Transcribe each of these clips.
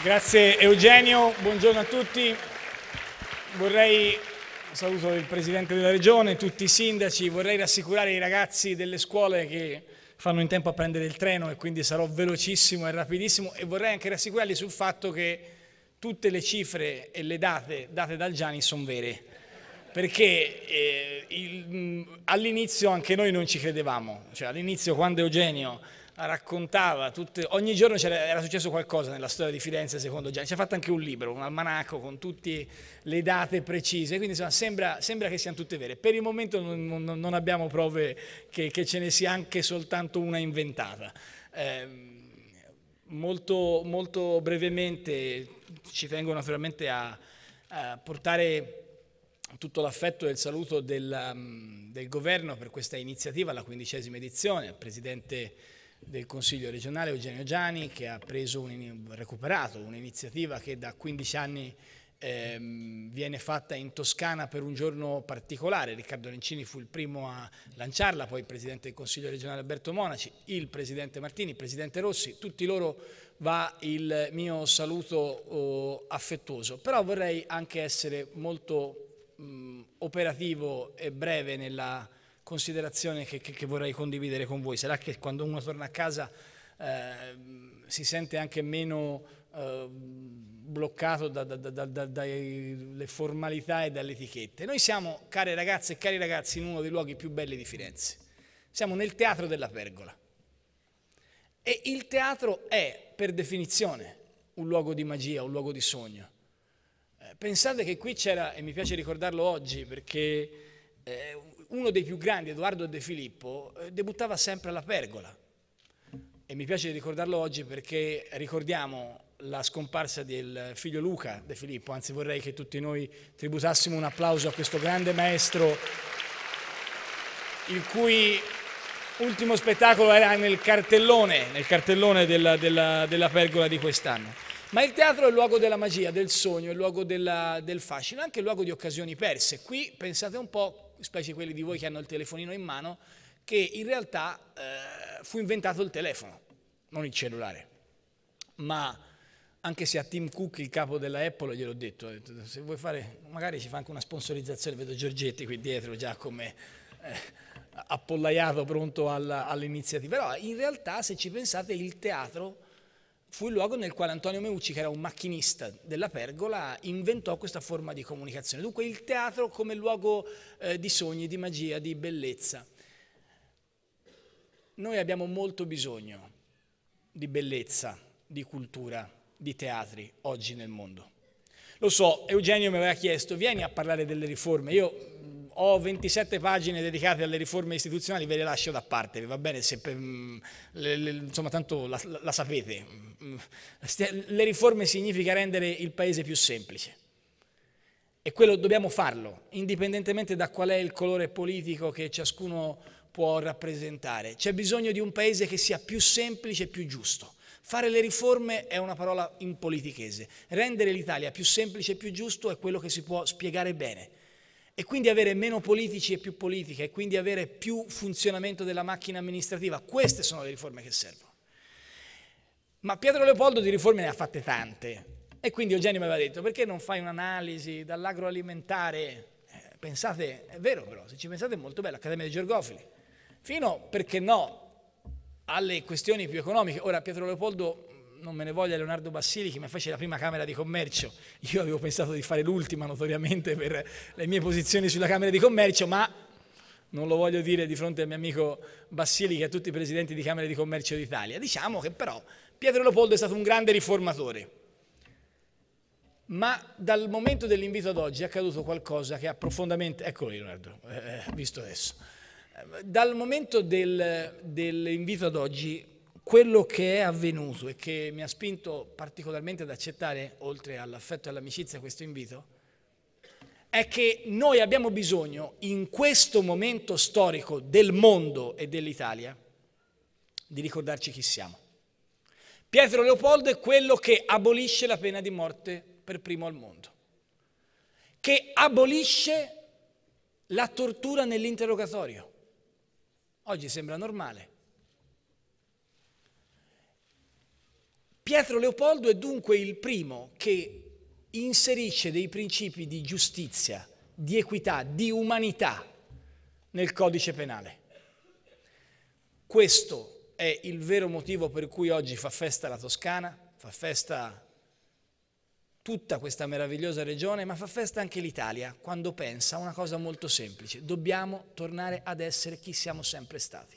Grazie Eugenio, buongiorno a tutti. Vorrei, saluto il Presidente della Regione, tutti i sindaci, vorrei rassicurare i ragazzi delle scuole che fanno in tempo a prendere il treno e quindi sarò velocissimo e rapidissimo e vorrei anche rassicurarli sul fatto che tutte le cifre e le date date dal Gianni sono vere perché eh, all'inizio anche noi non ci credevamo, cioè all'inizio quando Eugenio raccontava, tutte, ogni giorno era successo qualcosa nella storia di Firenze secondo Gianni, ci ha fatto anche un libro, un almanacco con tutte le date precise, quindi insomma, sembra, sembra, che siano tutte vere. Per il momento non, non abbiamo prove che, che, ce ne sia anche soltanto una inventata. Eh, molto, molto, brevemente ci tengo naturalmente a, a portare tutto l'affetto e il saluto del, mm, del governo per questa iniziativa, la quindicesima edizione, al Presidente del Consiglio regionale Eugenio Giani che ha un, recuperato un'iniziativa che da 15 anni ehm, viene fatta in Toscana per un giorno particolare. Riccardo Lencini fu il primo a lanciarla, poi il Presidente del Consiglio regionale Alberto Monaci, il Presidente Martini, il Presidente Rossi, tutti loro va il mio saluto oh, affettuoso. Però vorrei anche essere molto mh, operativo e breve nella considerazione che, che, che, vorrei condividere con voi. Sarà che quando uno torna a casa eh, si sente anche meno eh, bloccato dalle da, da, da, formalità e dalle etichette. Noi siamo, care ragazze e cari ragazzi, in uno dei luoghi più belli di Firenze. Siamo nel Teatro della Pergola. E il teatro è, per definizione, un luogo di magia, un luogo di sogno. Eh, pensate che qui c'era, e mi piace ricordarlo oggi perché eh, uno dei più grandi, Edoardo De Filippo, eh, debuttava sempre alla pergola. E mi piace ricordarlo oggi perché ricordiamo la scomparsa del figlio Luca De Filippo, anzi vorrei che tutti noi tributassimo un applauso a questo grande maestro, il cui ultimo spettacolo era nel cartellone, nel cartellone della, della, della pergola di quest'anno. Ma il teatro è il luogo della magia, del sogno, è il luogo della, del fascino, anche il luogo di occasioni perse. Qui pensate un po' specie quelli di voi che hanno il telefonino in mano, che in realtà eh, fu inventato il telefono, non il cellulare. Ma anche se a Tim Cook, il capo della Apple, gliel'ho detto, detto se vuoi fare, magari ci fa anche una sponsorizzazione, vedo Giorgetti qui dietro già come eh, appollaiato, pronto all'iniziativa. Però in realtà, se ci pensate, il teatro fu il luogo nel quale Antonio Meucci, che era un macchinista della pergola, inventò questa forma di comunicazione. Dunque il teatro come luogo eh, di sogni, di magia, di bellezza. Noi abbiamo molto bisogno di bellezza, di cultura, di teatri oggi nel mondo. Lo so, Eugenio mi aveva chiesto, vieni a parlare delle riforme. Io ho 27 pagine dedicate alle riforme istituzionali, ve le lascio da parte, va bene, se, mm, le, le, insomma tanto la, la, la sapete. Mm, le riforme significa rendere il Paese più semplice. E quello dobbiamo farlo, indipendentemente da qual è il colore politico che ciascuno può rappresentare. C'è bisogno di un paese che sia più semplice e più giusto. Fare le riforme è una parola in politichese. Rendere l'Italia più semplice e più giusto è quello che si può spiegare bene e quindi avere meno politici e più politica e quindi avere più funzionamento della macchina amministrativa. Queste sono le riforme che servono. Ma Pietro Leopoldo di riforme ne ha fatte tante e quindi Eugenio mi aveva detto perché non fai un'analisi dall'agroalimentare? Eh, pensate, è vero però, se ci pensate è molto bello, Accademia dei Gergofili, fino, perché no, alle questioni più economiche. Ora Pietro Leopoldo non me ne voglia Leonardo Bassili che mi fece la prima Camera di Commercio. Io avevo pensato di fare l'ultima notoriamente per le mie posizioni sulla Camera di Commercio, ma non lo voglio dire di fronte al mio amico Bassili che è tutti i presidenti di Camere di Commercio d'Italia. Diciamo che però Pietro Leopoldo è stato un grande riformatore. Ma dal momento dell'invito ad oggi è accaduto qualcosa che ha profondamente... Eccolo Leonardo, eh, eh, visto adesso. Dal momento del, dell'invito ad oggi quello che è avvenuto e che mi ha spinto particolarmente ad accettare, oltre all'affetto e all'amicizia, questo invito, è che noi abbiamo bisogno, in questo momento storico del mondo e dell'Italia, di ricordarci chi siamo. Pietro Leopoldo è quello che abolisce la pena di morte per primo al mondo, che abolisce la tortura nell'interrogatorio. Oggi sembra normale, Pietro Leopoldo è dunque il primo che inserisce dei principi di giustizia, di equità, di umanità nel codice penale. Questo è il vero motivo per cui oggi fa festa la Toscana, fa festa tutta questa meravigliosa regione, ma fa festa anche l'Italia quando pensa a una cosa molto semplice, dobbiamo tornare ad essere chi siamo sempre stati.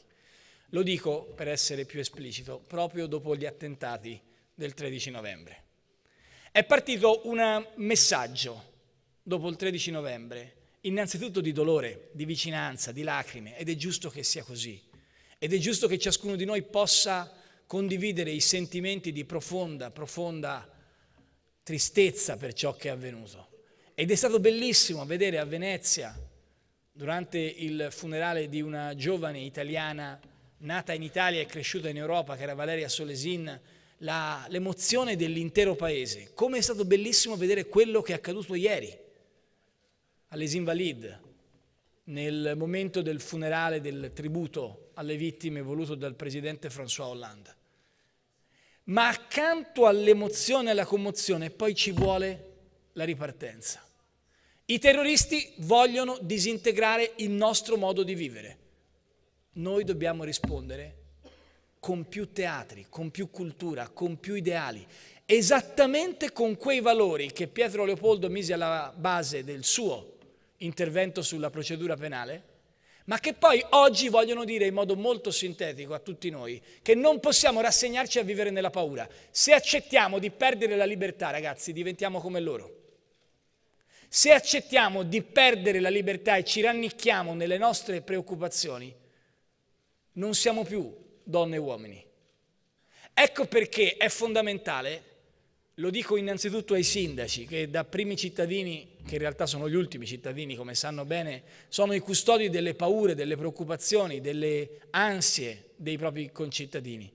Lo dico per essere più esplicito, proprio dopo gli attentati del 13 novembre. È partito un messaggio dopo il 13 novembre, innanzitutto di dolore, di vicinanza, di lacrime, ed è giusto che sia così. Ed è giusto che ciascuno di noi possa condividere i sentimenti di profonda, profonda tristezza per ciò che è avvenuto. Ed è stato bellissimo vedere a Venezia, durante il funerale di una giovane italiana nata in Italia e cresciuta in Europa, che era Valeria Solesin, la, l'emozione dell'intero paese. Come è stato bellissimo vedere quello che è accaduto ieri alle Invalides, nel momento del funerale del tributo alle vittime voluto dal presidente François Hollande. Ma accanto all'emozione e alla commozione poi ci vuole la ripartenza. I terroristi vogliono disintegrare il nostro modo di vivere. Noi dobbiamo rispondere con più teatri, con più cultura, con più ideali, esattamente con quei valori che Pietro Leopoldo mise alla base del suo intervento sulla procedura penale, ma che poi oggi vogliono dire in modo molto sintetico a tutti noi che non possiamo rassegnarci a vivere nella paura. Se accettiamo di perdere la libertà, ragazzi, diventiamo come loro. Se accettiamo di perdere la libertà e ci rannicchiamo nelle nostre preoccupazioni, non siamo più donne e uomini. Ecco perché è fondamentale, lo dico innanzitutto ai sindaci, che da primi cittadini, che in realtà sono gli ultimi cittadini, come sanno bene, sono i custodi delle paure, delle preoccupazioni, delle ansie dei propri concittadini.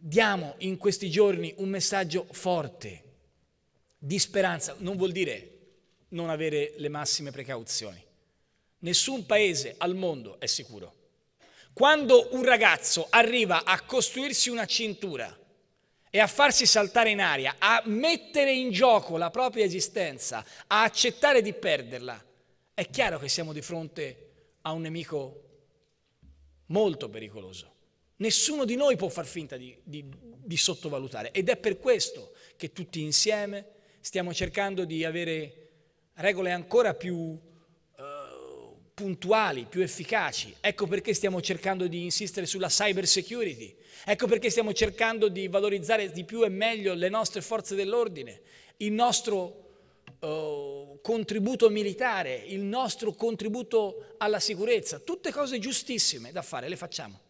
Diamo in questi giorni un messaggio forte di speranza, non vuol dire non avere le massime precauzioni. Nessun paese al mondo è sicuro. Quando un ragazzo arriva a costruirsi una cintura e a farsi saltare in aria, a mettere in gioco la propria esistenza, a accettare di perderla, è chiaro che siamo di fronte a un nemico molto pericoloso. Nessuno di noi può far finta di, di, di, sottovalutare ed è per questo che tutti insieme stiamo cercando di avere regole ancora più puntuali, più efficaci. Ecco perché stiamo cercando di insistere sulla cyber security, ecco perché stiamo cercando di valorizzare di più e meglio le nostre forze dell'ordine, il nostro eh, contributo militare, il nostro contributo alla sicurezza, tutte cose giustissime da fare, le facciamo.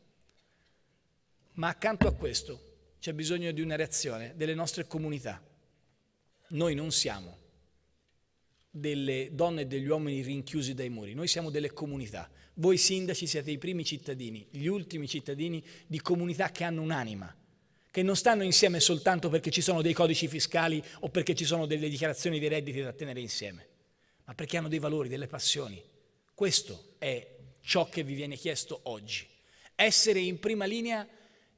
Ma accanto a questo c'è bisogno di una reazione delle nostre comunità. Noi non siamo delle donne e degli uomini rinchiusi dai muri, noi siamo delle comunità. Voi sindaci siete i primi cittadini, gli ultimi cittadini di comunità che hanno un'anima, che non stanno insieme soltanto perché ci sono dei codici fiscali o perché ci sono delle dichiarazioni dei redditi da tenere insieme, ma perché hanno dei valori, delle passioni. Questo è ciò che vi viene chiesto oggi. Essere in prima linea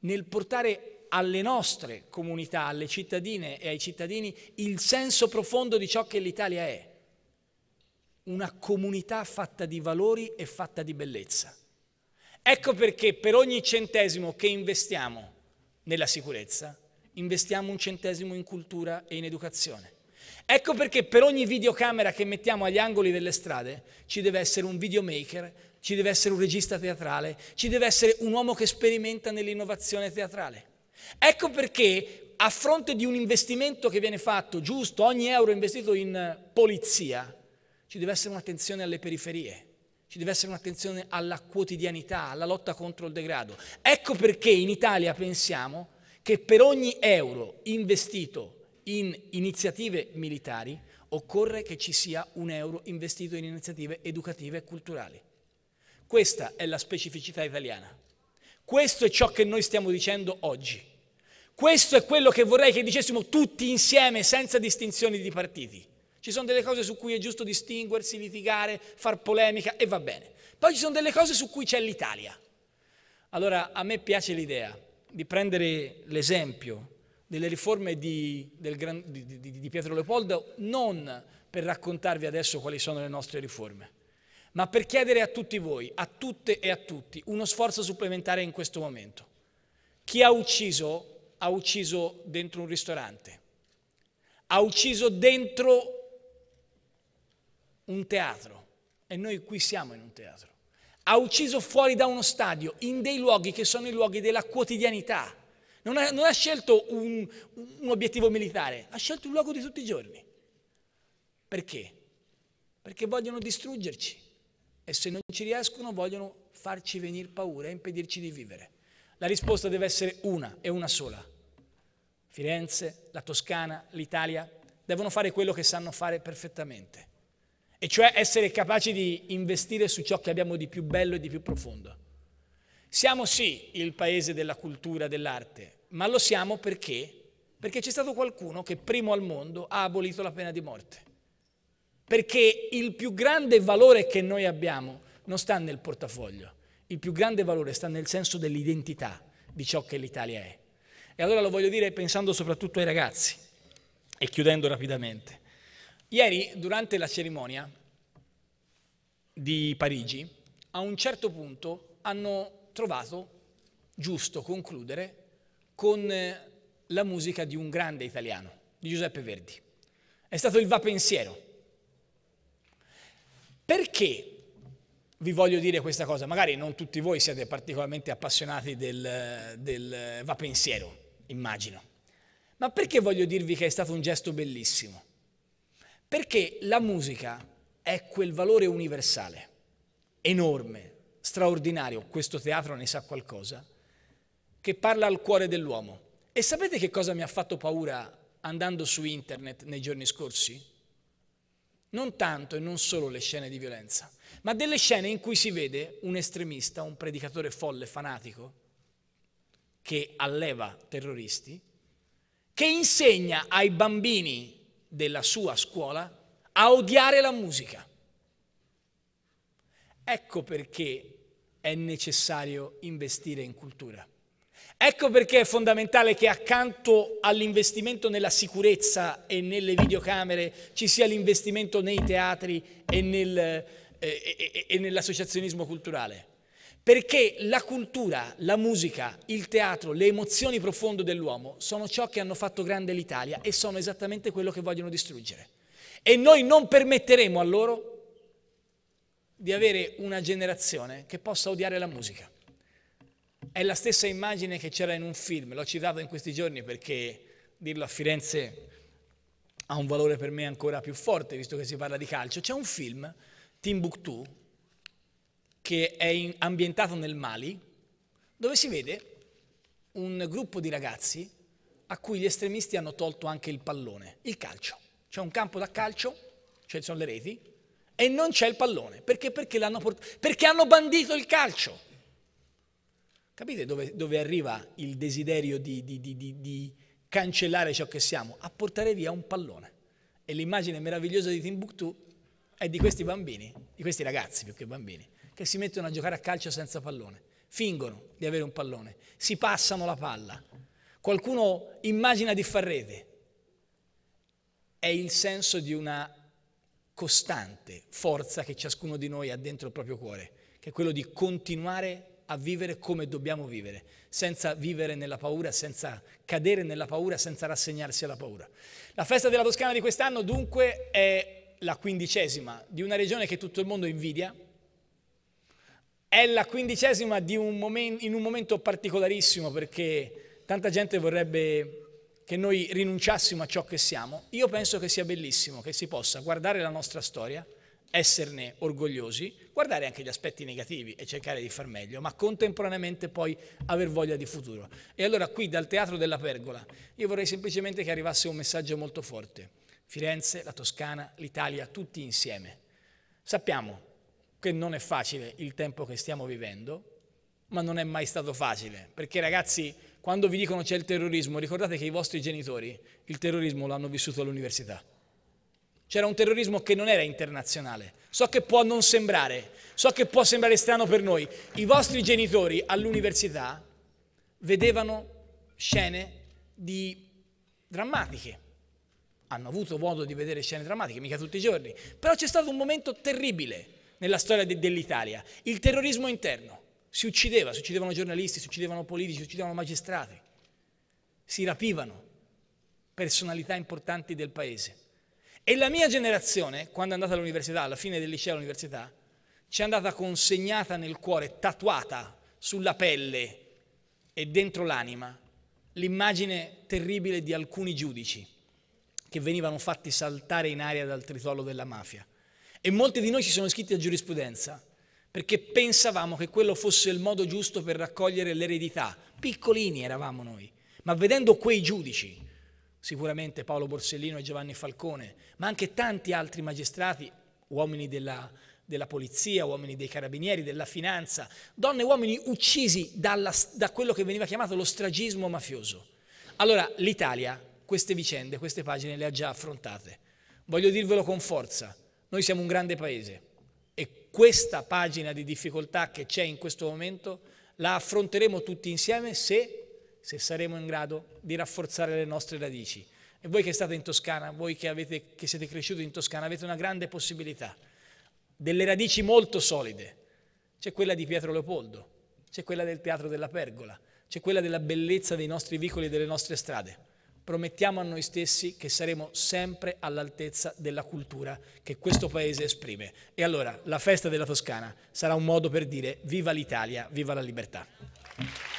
nel portare alle nostre comunità, alle cittadine e ai cittadini, il senso profondo di ciò che l'Italia è una comunità fatta di valori e fatta di bellezza. Ecco perché per ogni centesimo che investiamo nella sicurezza, investiamo un centesimo in cultura e in educazione. Ecco perché per ogni videocamera che mettiamo agli angoli delle strade ci deve essere un videomaker, ci deve essere un regista teatrale, ci deve essere un uomo che sperimenta nell'innovazione teatrale. Ecco perché a fronte di un investimento che viene fatto giusto, ogni euro investito in polizia, ci deve essere un'attenzione alle periferie, ci deve essere un'attenzione alla quotidianità, alla lotta contro il degrado. Ecco perché in Italia pensiamo che per ogni euro investito in iniziative militari occorre che ci sia un euro investito in iniziative educative e culturali. Questa è la specificità italiana. Questo è ciò che noi stiamo dicendo oggi. Questo è quello che vorrei che dicessimo tutti insieme, senza distinzioni di partiti. Ci sono delle cose su cui è giusto distinguersi, litigare, far polemica e va bene. Poi ci sono delle cose su cui c'è l'Italia. Allora a me piace l'idea di prendere l'esempio delle riforme di, del, di, di, di Pietro Leopoldo non per raccontarvi adesso quali sono le nostre riforme, ma per chiedere a tutti voi, a tutte e a tutti, uno sforzo supplementare in questo momento. Chi ha ucciso ha ucciso dentro un ristorante, ha ucciso dentro un teatro e noi qui siamo in un teatro. Ha ucciso fuori da uno stadio, in dei luoghi che sono i luoghi della quotidianità. Non ha, non ha scelto un, un obiettivo militare, ha scelto un luogo di tutti i giorni. Perché? Perché vogliono distruggerci e se non ci riescono vogliono farci venire paura e impedirci di vivere. La risposta deve essere una e una sola. Firenze, la Toscana, l'Italia devono fare quello che sanno fare perfettamente e cioè essere capaci di investire su ciò che abbiamo di più bello e di più profondo. Siamo sì il paese della cultura, dell'arte, ma lo siamo perché? Perché c'è stato qualcuno che primo al mondo ha abolito la pena di morte. Perché il più grande valore che noi abbiamo non sta nel portafoglio, il più grande valore sta nel senso dell'identità di ciò che l'Italia è. E allora lo voglio dire pensando soprattutto ai ragazzi e chiudendo rapidamente. Ieri, durante la cerimonia di Parigi, a un certo punto hanno trovato giusto concludere con eh, la musica di un grande italiano, di Giuseppe Verdi. È stato il Va Pensiero. Perché vi voglio dire questa cosa? Magari non tutti voi siete particolarmente appassionati del, del Va Pensiero, immagino. Ma perché voglio dirvi che è stato un gesto bellissimo? Perché la musica è quel valore universale, enorme, straordinario, questo teatro ne sa qualcosa, che parla al cuore dell'uomo. E sapete che cosa mi ha fatto paura andando su internet nei giorni scorsi? Non tanto e non solo le scene di violenza, ma delle scene in cui si vede un estremista, un predicatore folle, fanatico, che alleva terroristi, che insegna ai bambini della sua scuola a odiare la musica. Ecco perché è necessario investire in cultura. Ecco perché è fondamentale che accanto all'investimento nella sicurezza e nelle videocamere ci sia l'investimento nei teatri e, nel, eh, e, e nell'associazionismo culturale. Perché la cultura, la musica, il teatro, le emozioni profonde dell'uomo sono ciò che hanno fatto grande l'Italia e sono esattamente quello che vogliono distruggere. E noi non permetteremo a loro di avere una generazione che possa odiare la musica. È la stessa immagine che c'era in un film, l'ho citato in questi giorni perché dirlo a Firenze ha un valore per me ancora più forte, visto che si parla di calcio. C'è un film, Timbuktu, che è ambientato nel Mali, dove si vede un gruppo di ragazzi a cui gli estremisti hanno tolto anche il pallone, il calcio. C'è un campo da calcio, cioè ci sono le reti, e non c'è il pallone. Perché? Perché, perché hanno bandito il calcio. Capite dove, dove arriva il desiderio di, di, di, di cancellare ciò che siamo? A portare via un pallone. E l'immagine meravigliosa di Timbuktu è di questi bambini, di questi ragazzi più che bambini, che si mettono a giocare a calcio senza pallone, fingono di avere un pallone, si passano la palla, qualcuno immagina di far rete. È il senso di una costante forza che ciascuno di noi ha dentro il proprio cuore, che è quello di continuare a vivere come dobbiamo vivere, senza vivere nella paura, senza cadere nella paura, senza rassegnarsi alla paura. La festa della Toscana di quest'anno dunque è la quindicesima di una regione che tutto il mondo invidia, è la quindicesima un momento, in un momento particolarissimo perché tanta gente vorrebbe che noi rinunciassimo a ciò che siamo. Io penso che sia bellissimo che si possa guardare la nostra storia, esserne orgogliosi, guardare anche gli aspetti negativi e cercare di far meglio, ma contemporaneamente poi aver voglia di futuro. E allora qui dal Teatro della Pergola io vorrei semplicemente che arrivasse un messaggio molto forte. Firenze, la Toscana, l'Italia, tutti insieme. Sappiamo che non è facile il tempo che stiamo vivendo, ma non è mai stato facile, perché ragazzi, quando vi dicono c'è il terrorismo, ricordate che i vostri genitori il terrorismo l'hanno vissuto all'università. C'era un terrorismo che non era internazionale. So che può non sembrare, so che può sembrare strano per noi. I vostri genitori all'università vedevano scene di drammatiche hanno avuto modo di vedere scene drammatiche, mica tutti i giorni, però c'è stato un momento terribile nella storia de dell'Italia, il terrorismo interno. Si uccideva, si uccidevano giornalisti, si uccidevano politici, si uccidevano magistrati, si rapivano personalità importanti del paese. E la mia generazione, quando è andata all'università, alla fine del liceo all'università, ci è andata consegnata nel cuore, tatuata sulla pelle e dentro l'anima, l'immagine terribile di alcuni giudici che venivano fatti saltare in aria dal tritolo della mafia. E molti di noi ci sono iscritti a giurisprudenza perché pensavamo che quello fosse il modo giusto per raccogliere l'eredità. Piccolini eravamo noi, ma vedendo quei giudici, sicuramente Paolo Borsellino e Giovanni Falcone, ma anche tanti altri magistrati, uomini della, della polizia, uomini dei carabinieri, della finanza, donne e uomini uccisi dalla, da quello che veniva chiamato lo stragismo mafioso. Allora l'Italia queste vicende, queste pagine le ha già affrontate. Voglio dirvelo con forza, noi siamo un grande paese e questa pagina di difficoltà che c'è in questo momento la affronteremo tutti insieme se, se saremo in grado di rafforzare le nostre radici. E voi che state in Toscana, voi che, avete, che siete cresciuti in Toscana, avete una grande possibilità, delle radici molto solide. C'è quella di Pietro Leopoldo, c'è quella del Teatro della Pergola, c'è quella della bellezza dei nostri vicoli e delle nostre strade promettiamo a noi stessi che saremo sempre all'altezza della cultura che questo paese esprime. E allora la festa della Toscana sarà un modo per dire viva l'Italia, viva la libertà.